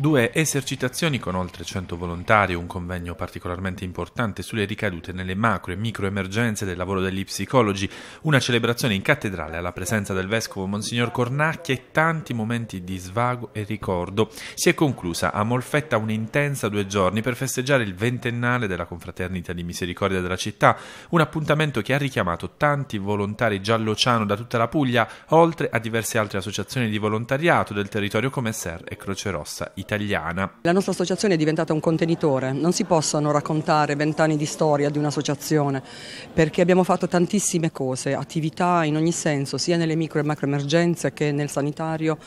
due esercitazioni con oltre 100 volontari, un convegno particolarmente importante sulle ricadute nelle macro e micro emergenze del lavoro degli psicologi, una celebrazione in cattedrale alla presenza del vescovo Monsignor Cornacchia e tanti momenti di svago e ricordo. Si è conclusa a Molfetta un'intensa due giorni per festeggiare il ventennale della confraternita di misericordia della città, un appuntamento che ha richiamato tanti volontari giallociano da tutta la Puglia, oltre a diverse altre associazioni di volontariato del territorio come Ser e Croce Rossa Italia italiana. La nostra associazione è diventata un contenitore, non si possono raccontare vent'anni di storia di un'associazione perché abbiamo fatto tantissime cose, attività in ogni senso, sia nelle micro e macro emergenze che nel sanitario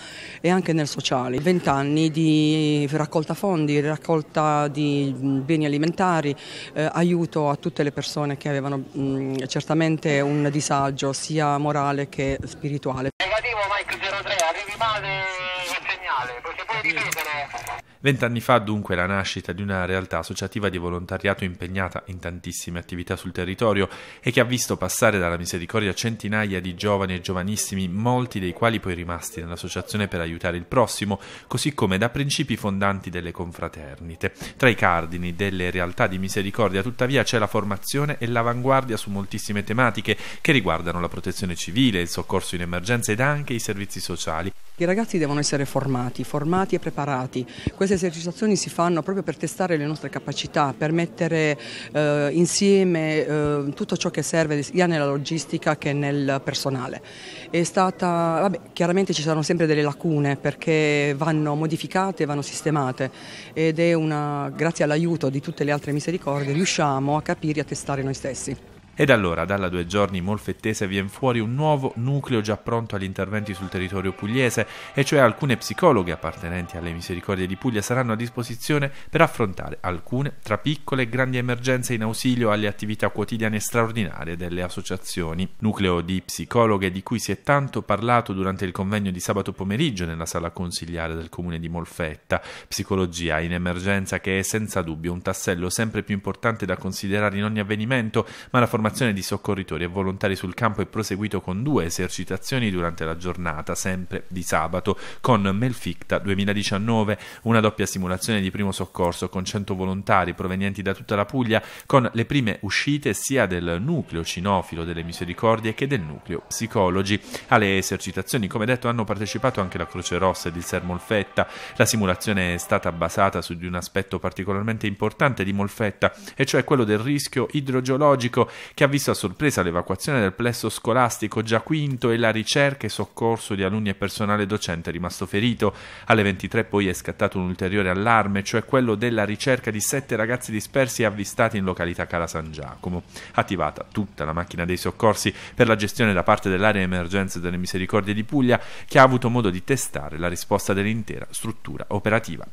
e anche nel sociale. Vent'anni di raccolta fondi, raccolta di mm, beni alimentari, eh, aiuto a tutte le persone che avevano mh, mm, certamente un disagio sia morale che spirituale. Negativo Mike 03, arrivi male segnale, perché puoi difendere Vent'anni fa dunque la nascita di una realtà associativa di volontariato impegnata in tantissime attività sul territorio e che ha visto passare dalla misericordia centinaia di giovani e giovanissimi, molti dei quali poi rimasti nell'associazione per aiutare il prossimo, così come da principi fondanti delle confraternite. Tra i cardini delle realtà di misericordia tuttavia c'è la formazione e l'avanguardia su moltissime tematiche che riguardano la protezione civile, il soccorso in emergenza ed anche i servizi sociali. I ragazzi devono essere formati, formati e preparati. Questa queste esercitazioni si fanno proprio per testare le nostre capacità, per mettere eh, insieme eh, tutto ciò che serve sia nella logistica che nel personale. Stata, vabbè, chiaramente ci saranno sempre delle lacune perché vanno modificate, vanno sistemate ed è una, grazie all'aiuto di tutte le altre misericordie riusciamo a capire e a testare noi stessi. Ed allora dalla due giorni molfettese viene fuori un nuovo nucleo già pronto agli interventi sul territorio pugliese, e cioè alcune psicologhe appartenenti alle Misericordie di Puglia saranno a disposizione per affrontare alcune tra piccole e grandi emergenze in ausilio alle attività quotidiane straordinarie delle associazioni. Nucleo di psicologhe di cui si è tanto parlato durante il convegno di sabato pomeriggio nella sala consiliare del comune di Molfetta, psicologia in emergenza che è senza dubbio un tassello sempre più importante da considerare in ogni avvenimento, ma la formazione formazione di soccorritori e volontari sul campo è proseguito con due esercitazioni durante la giornata, sempre di sabato, con Melficta 2019, una doppia simulazione di primo soccorso con 100 volontari provenienti da tutta la Puglia, con le prime uscite sia del nucleo cinofilo delle misericordie che del nucleo psicologi. Alle esercitazioni, come detto, hanno partecipato anche la Croce Rossa ed il Ser Molfetta. La simulazione è stata basata su di un aspetto particolarmente importante di Molfetta, e cioè quello del rischio idrogeologico che ha visto a sorpresa l'evacuazione del plesso scolastico già quinto e la ricerca e soccorso di alunni e personale docente rimasto ferito. Alle 23 poi è scattato un ulteriore allarme, cioè quello della ricerca di sette ragazzi dispersi e avvistati in località Cala San Giacomo. Attivata tutta la macchina dei soccorsi per la gestione da parte dell'area emergenze delle misericordie di Puglia, che ha avuto modo di testare la risposta dell'intera struttura operativa.